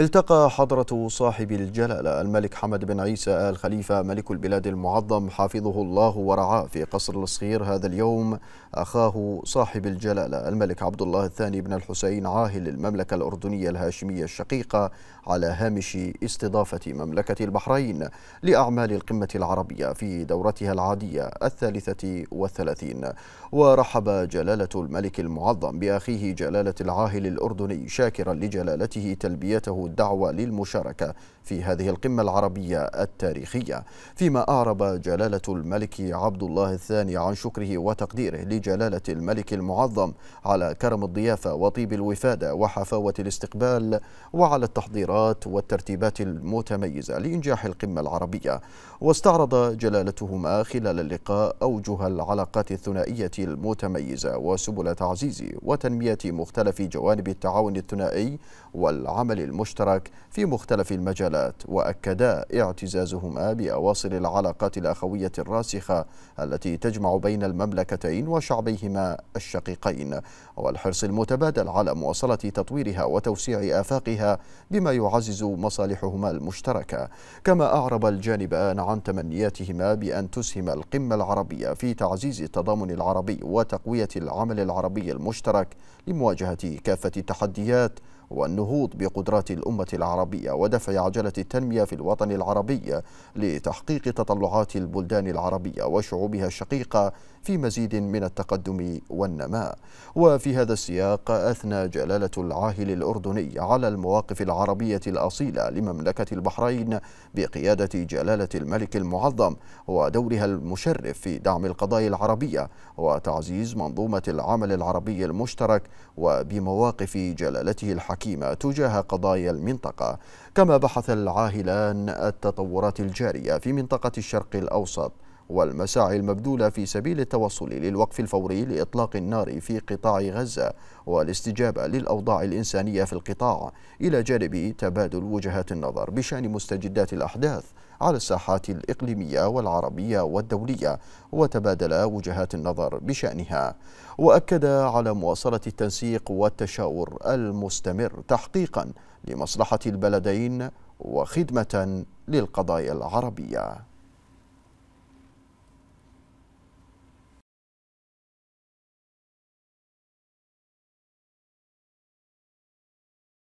التقى حضرة صاحب الجلالة الملك حمد بن عيسى آل خليفة ملك البلاد المعظم حافظه الله ورعاه في قصر الصغير هذا اليوم أخاه صاحب الجلالة الملك عبد الله الثاني بن الحسين عاهل المملكة الأردنية الهاشمية الشقيقة على هامش استضافة مملكة البحرين لأعمال القمة العربية في دورتها العادية الثالثة والثلاثين ورحب جلالة الملك المعظم بأخيه جلالة العاهل الأردني شاكرا لجلالته تلبيته الدعوة للمشاركة في هذه القمة العربية التاريخية فيما أعرب جلالة الملك عبد الله الثاني عن شكره وتقديره لجلالة الملك المعظم على كرم الضيافة وطيب الوفادة وحفاوة الاستقبال وعلى التحضيرات والترتيبات المتميزة لإنجاح القمة العربية واستعرض جلالتهما خلال اللقاء أوجه العلاقات الثنائية المتميزة وسبل تعزيز وتنمية مختلف جوانب التعاون الثنائي والعمل المشترك المشترك في مختلف المجالات واكدا اعتزازهما باواصر العلاقات الاخويه الراسخه التي تجمع بين المملكتين وشعبيهما الشقيقين والحرص المتبادل على مواصله تطويرها وتوسيع افاقها بما يعزز مصالحهما المشتركه كما اعرب الجانبان عن تمنياتهما بان تسهم القمه العربيه في تعزيز التضامن العربي وتقويه العمل العربي المشترك لمواجهه كافه التحديات والنهوض بقدرات الأمة العربية ودفع عجلة التنمية في الوطن العربي لتحقيق تطلعات البلدان العربية وشعوبها الشقيقة في مزيد من التقدم والنماء وفي هذا السياق أثنى جلالة العاهل الأردني على المواقف العربية الأصيلة لمملكة البحرين بقيادة جلالة الملك المعظم ودورها المشرف في دعم القضايا العربية وتعزيز منظومة العمل العربي المشترك وبمواقف جلالته الحكيمة حكيمة تجاه قضايا المنطقة كما بحث العاهلان التطورات الجارية في منطقة الشرق الأوسط والمساعي المبذولة في سبيل التوصل للوقف الفوري لإطلاق النار في قطاع غزة والاستجابة للأوضاع الإنسانية في القطاع إلى جانب تبادل وجهات النظر بشأن مستجدات الأحداث على الساحات الإقليمية والعربية والدولية وتبادل وجهات النظر بشأنها وأكد على مواصلة التنسيق والتشاور المستمر تحقيقا لمصلحة البلدين وخدمة للقضايا العربية